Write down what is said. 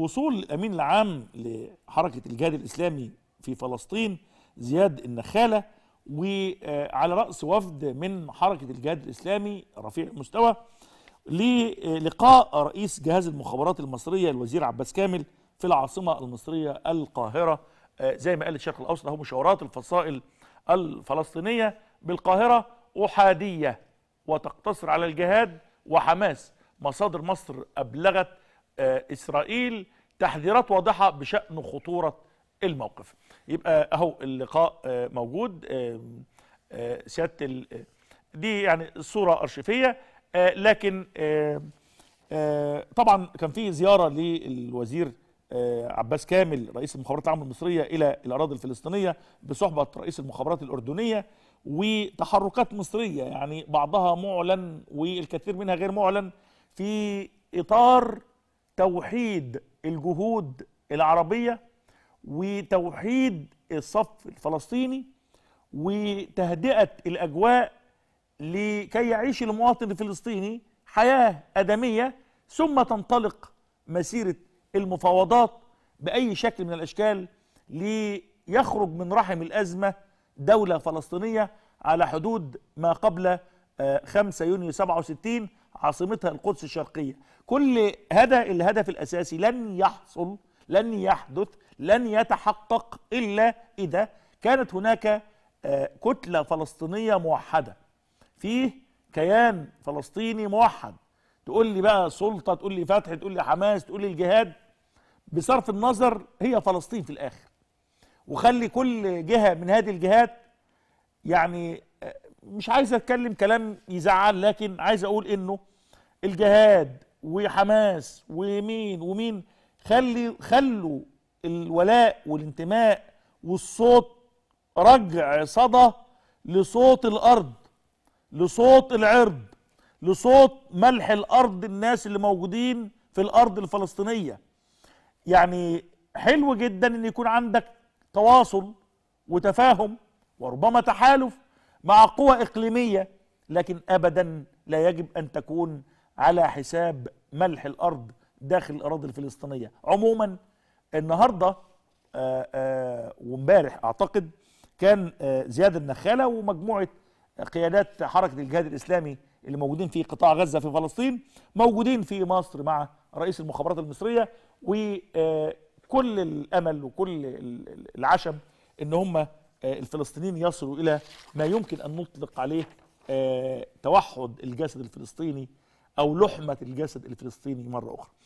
وصول الامين العام لحركه الجهاد الاسلامي في فلسطين زياد النخاله وعلى راس وفد من حركه الجهاد الاسلامي رفيع المستوى للقاء رئيس جهاز المخابرات المصريه الوزير عباس كامل في العاصمه المصريه القاهره آه، زي ما قال الشرق الاوسط هو مشاورات الفصائل الفلسطينيه بالقاهره احاديه وتقتصر على الجهاد وحماس مصادر مصر ابلغت آه، إسرائيل تحذيرات واضحة بشأن خطورة الموقف يبقى أهو اللقاء آه، موجود آه، سيادة ال... دي يعني صورة أرشيفية لكن طبعا كان في زيارة للوزير عباس كامل رئيس المخابرات العامة المصرية إلى الأراضي الفلسطينية بصحبة رئيس المخابرات الأردنية وتحركات مصرية يعني بعضها معلن والكثير منها غير معلن في إطار توحيد الجهود العربية وتوحيد الصف الفلسطيني وتهدئة الأجواء لكي يعيش المواطن الفلسطيني حياة أدمية ثم تنطلق مسيرة المفاوضات بأي شكل من الأشكال ليخرج من رحم الأزمة دولة فلسطينية على حدود ما قبل 5 آه، يونيو 67 عاصمتها القدس الشرقية كل هذا الهدف الأساسي لن يحصل لن يحدث لن يتحقق إلا إذا كانت هناك آه، كتلة فلسطينية موحدة فيه كيان فلسطيني موحد تقول لي بقى سلطة تقول لي فتح تقول لي حماس تقول لي الجهاد بصرف النظر هي فلسطين في الآخر وخلي كل جهة من هذه الجهات يعني آه، مش عايز اتكلم كلام يزعل لكن عايز اقول انه الجهاد وحماس ومين ومين خلي خلوا الولاء والانتماء والصوت رجع صدى لصوت الارض لصوت العرض لصوت ملح الارض الناس اللي موجودين في الارض الفلسطينيه يعني حلو جدا ان يكون عندك تواصل وتفاهم وربما تحالف مع قوى إقليمية لكن أبدا لا يجب أن تكون على حساب ملح الأرض داخل الأراضي الفلسطينية عموما النهاردة آه، آه، وامبارح أعتقد كان آه، زياد النخالة ومجموعة قيادات حركة الجهاد الإسلامي اللي موجودين في قطاع غزة في فلسطين موجودين في مصر مع رئيس المخابرات المصرية وكل الأمل وكل العشم ان هم آه، الفلسطينيين يصلوا إلى ما يمكن أن نطلق عليه آه، توحد الجسد الفلسطيني أو لحمة الجسد الفلسطيني مرة أخرى